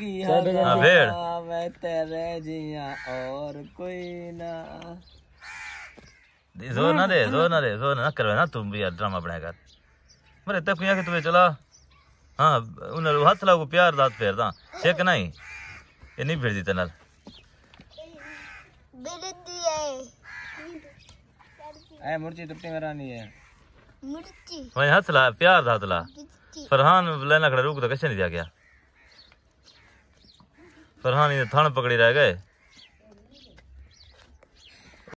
किया हाँ, मैं तेरे जिया और कोई ना जोर ना दे जोर ना दे जोर ना करवे ना तुम भी यार ड्रामा बनाया कर मरे तक कुया के तुम्हें चला हाँ उन्हें हाथ लागू प्यार दात फेर दा चेक नहीं ये नहीं फिर जीते नाल ए मुर्ची तुपटी मेरा नहीं है मुर्ची मैं हाथ ला प्यार दात ला फरहान लेना खड़ा रुक तो कैसे नहीं दिया गया पर हाँ नहीं थान पकड़ी रह गए